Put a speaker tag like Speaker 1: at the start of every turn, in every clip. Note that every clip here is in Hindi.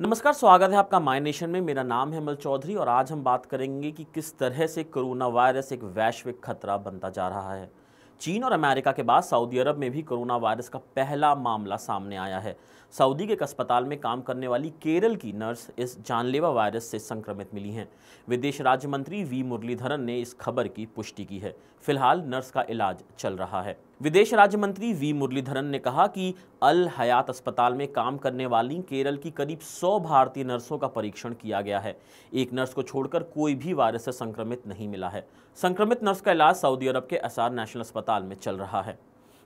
Speaker 1: नमस्कार स्वागत है आपका माई नेशन में मेरा नाम है अमल चौधरी और आज हम बात करेंगे कि किस तरह से कोरोना वायरस एक वैश्विक खतरा बनता जा रहा है चीन और अमेरिका के बाद सऊदी अरब में भी कोरोना वायरस का पहला मामला सामने आया है सऊदी के एक अस्पताल में काम करने वाली केरल की नर्स इस जानलेवा वायरस से संक्रमित मिली हैं विदेश राज्य मंत्री वी मुरलीधरन ने इस खबर की पुष्टि की है फिलहाल नर्स का इलाज चल रहा है विदेश राज्य मंत्री वी मुरलीधरन ने कहा कि अल हयात अस्पताल में काम करने वाली केरल की करीब 100 भारतीय नर्सों का परीक्षण किया गया है एक नर्स को छोड़कर कोई भी वायरस से संक्रमित नहीं मिला है संक्रमित नर्स का इलाज सऊदी अरब के असार नेशनल अस्पताल में चल रहा है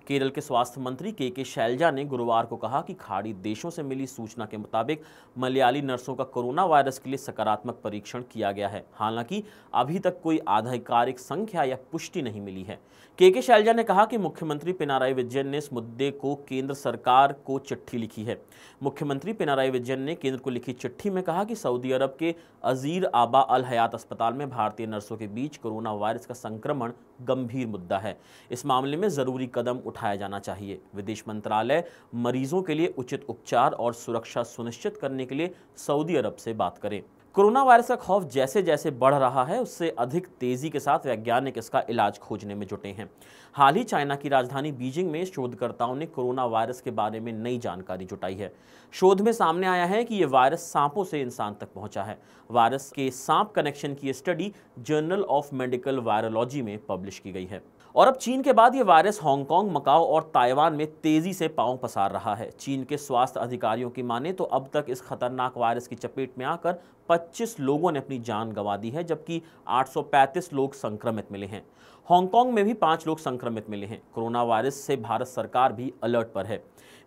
Speaker 1: केरल के स्वास्थ्य मंत्री के के शैलजा ने गुरुवार को कहा कि खाड़ी देशों से मिली सूचना के मुताबिक मलयाली नर्सों का कोरोना वायरस के लिए सकारात्मक परीक्षण किया गया है हालांकि अभी तक कोई आधिकारिक संख्या या पुष्टि नहीं मिली है के के शैलजा ने कहा कि मुख्यमंत्री पिनाराई विजयन ने इस मुद्दे को केंद्र सरकार को चिट्ठी लिखी है मुख्यमंत्री पिनाराई विजयन ने केंद्र को लिखी चिट्ठी में कहा कि सऊदी अरब के अजीर आबा अल हयात अस्पताल में भारतीय नर्सों के बीच कोरोना वायरस का संक्रमण गंभीर मुद्दा है इस मामले में जरूरी कदम उठाया जाना चाहिए विदेश मंत्रालय मरीजों के लिए उचित उपचार और सुरक्षा सुनिश्चित करने के लिए सऊदी अरब से बात करें कोरोना वायरस का खौफ जैसे जैसे बढ़ रहा है उससे अधिक तेजी के साथ वैज्ञानिक इसका इलाज खोजने में जुटे हैं हाल ही चाइना की राजधानी बीजिंग में शोधकर्ताओं ने कोरोना वायरस के बारे में नई जानकारी जुटाई है शोध में सामने आया है कि ये वायरस सांपों से इंसान तक पहुंचा है वायरस के सांप कनेक्शन की study journal of medical virology में पब्लिश की गई है और अब चीन के बाद ये वायरस हांगकांग मकाओ और ताइवान में तेजी से पांव पसार रहा है चीन के स्वास्थ्य अधिकारियों की माने तो अब तक इस खतरनाक वायरस की चपेट में आकर 25 लोगों ने अपनी जान गंवा दी है जबकि 835 लोग संक्रमित मिले हैं हांगकांग में भी पांच लोग संक्रमित मिले हैं कोरोना वायरस से भारत सरकार भी अलर्ट पर है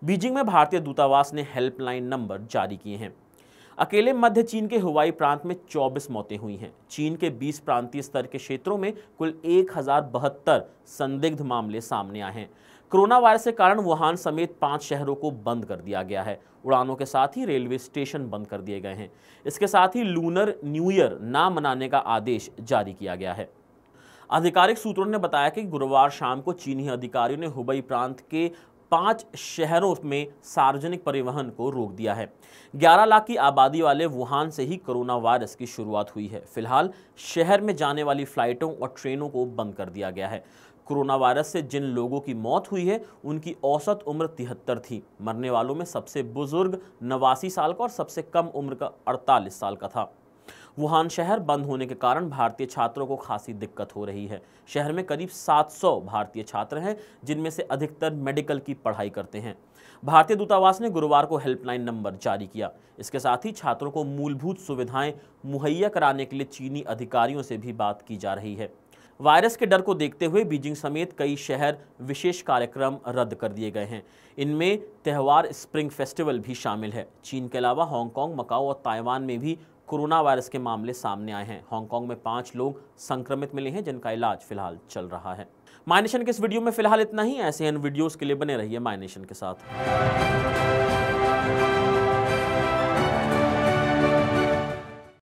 Speaker 1: बीजिंग में भारतीय दूतावास ने हेल्पलाइन नंबर जारी किए हैं अकेले मध्य चीन के हवाई प्रांत में 24 मौतें हुई हैं चीन के 20 प्रांतीय स्तर के क्षेत्रों में कुल एक संदिग्ध मामले सामने आए हैं कोरोना वायरस के कारण वुहान समेत पांच शहरों को बंद कर दिया गया है उड़ानों के साथ ही रेलवे स्टेशन बंद कर दिए गए हैं इसके साथ ही लूनर न्यू ईयर ना मनाने का आदेश जारी किया गया है आधिकारिक सूत्रों ने बताया कि गुरुवार शाम को चीनी अधिकारियों ने हुबई प्रांत के पांच शहरों में सार्वजनिक परिवहन को रोक दिया है 11 लाख की आबादी वाले वुहान से ही कोरोना वायरस की शुरुआत हुई है फिलहाल शहर में जाने वाली फ्लाइटों और ट्रेनों को बंद कर दिया गया है कोरोना वायरस से जिन लोगों की मौत हुई है उनकी औसत उम्र तिहत्तर थी मरने वालों में सबसे बुजुर्ग नवासी साल का और सबसे कम उम्र का अड़तालीस साल का था वुहान शहर बंद होने के कारण भारतीय छात्रों को खासी दिक्कत हो रही है शहर में करीब 700 भारतीय छात्र हैं जिनमें से अधिकतर मेडिकल की पढ़ाई करते हैं भारतीय दूतावास ने गुरुवार को हेल्पलाइन नंबर जारी किया इसके साथ ही छात्रों को मूलभूत सुविधाएं मुहैया कराने के लिए चीनी अधिकारियों से भी बात की जा रही है वायरस के डर को देखते हुए बीजिंग समेत कई शहर विशेष कार्यक्रम रद्द कर दिए गए हैं इनमें त्यौहार स्प्रिंग फेस्टिवल भी शामिल है चीन के अलावा हांगकॉन्ग मकाओ और ताइवान में भी कोरोना वायरस के मामले सामने आए हैं हांगकांग में पांच लोग संक्रमित मिले हैं जिनका इलाज फिलहाल चल रहा है माइनेशन के इस वीडियो में फिलहाल इतना ही ऐसे इन वीडियोज़ के लिए बने रहिए माइनेशन के साथ